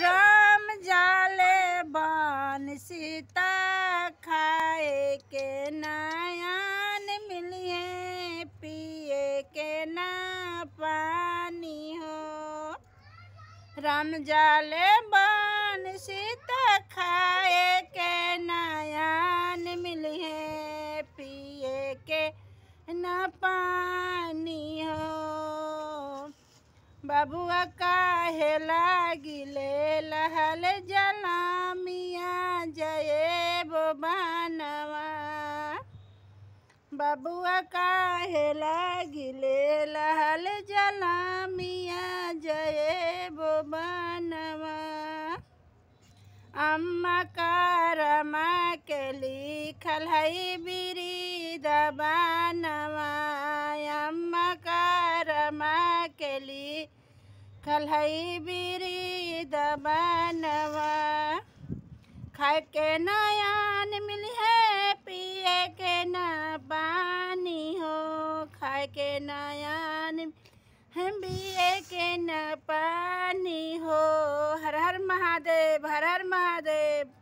राम जाले बान सीता खाए के नयान मिलिए पिए के ना पानी हो राम जाले बान सीता खाए के नयान मिलिए पिए के ना पानी बबुआ काहे गिले लहल जला जये जय बनवा बबुआ काहे गिले लहल जला जये जय बनवा अम्मा कारमा के लिखल है बिरी दबानवा अम्मा कारमा के लिए खलहई बीरी दबनवा खाए के नयान मिल है पिए के न पानी हो खाए के नयान हम बिए के न पानी हो हर हर महादेव हर हर महादेव